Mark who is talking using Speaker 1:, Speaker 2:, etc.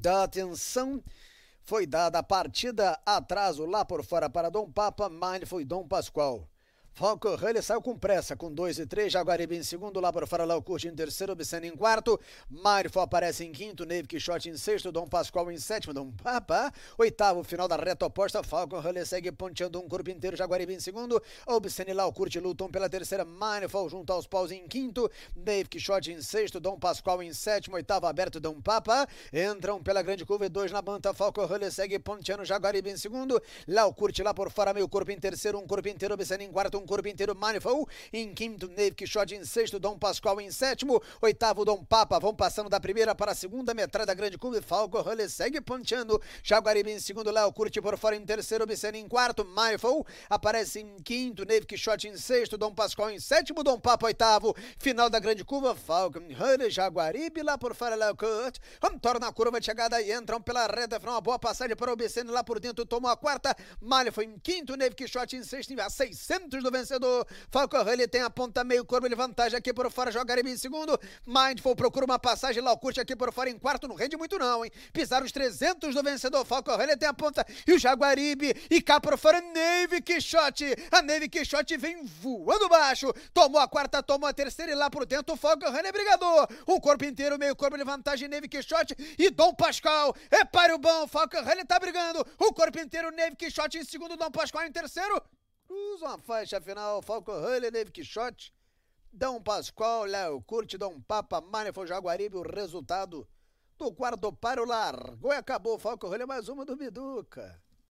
Speaker 1: da atenção foi dada a partida atraso lá por fora para Dom Papa, mas foi Dom Pascoal. Falcorrelli saiu com pressa, com 2 e 3. Jaguaribe em segundo, lá para o Faralau em terceiro, Obsceno em quarto. Marifó aparece em quinto, Neve Quixote em sexto, Dom Pascoal em sétimo, Dom Papa. Oitavo, final da reta oposta. Falcorrelli segue ponteando um corpo inteiro, Jaguaribe em segundo. Obsceno e Lau curti, lutam pela terceira. Marifó junto aos paus em quinto, Neve Quixote em sexto, Dom Pascoal em sétimo. Oitavo, aberto, Dom Papa. Entram pela grande curva e dois na banta, Falco Falcorrelli segue ponteando, Jaguaribe em segundo. Lau curti lá por fora, meio corpo em terceiro, um corpo inteiro, Obsceno em quarto um corpo inteiro, Manifold, em quinto Neve Quixote, em sexto Dom Pascoal, em sétimo, oitavo Dom Papa, vão passando da primeira para a segunda metrada da Grande Clube, Falco Rale segue ponteando, Jaguaribe em segundo, Léo Curte por fora em terceiro, Obsceno em quarto, Manifold aparece em quinto, Neve Quixote em sexto, Dom Pascoal em sétimo, Dom Papa oitavo, final da Grande Curva, Falcon, Hurley, Jaguaribe, lá por fora, Léo Kurt, torna a curva de chegada e entram pela reta, foram uma boa passagem para o lá por dentro tomou a quarta, Malha em quinto, Neve Quixote em sexto, a 600 do vencedor. Falco ele tem a ponta meio corpo, ele vantagem aqui por fora, joga em segundo. Mindful procura uma passagem, Laucurte aqui por fora em quarto, não rende muito não, hein? Pisaram os 300 do vencedor, Falco ele tem a ponta e o Jaguaribe. E cá por fora, Neve Quixote. A Neve Quixote vem voando baixo. Tomou a quarta, tomou a terceira e lá por dentro o é brigador. O corpo inteiro, meio corpo de vantagem, Neve Quixote e Dom Pascal. É o bom, Falco ele tá brigando. O corpo inteiro, Neve Quixote em segundo, Dom Pascoal em terceiro. Usa uma faixa final Falco Hurley, David Quixote, dão Pascoal, Léo Curte, dão Papa, Manifo Jaguaribe, o resultado do quarto para o largou e acabou. Falco Hurley mais uma do Biduca.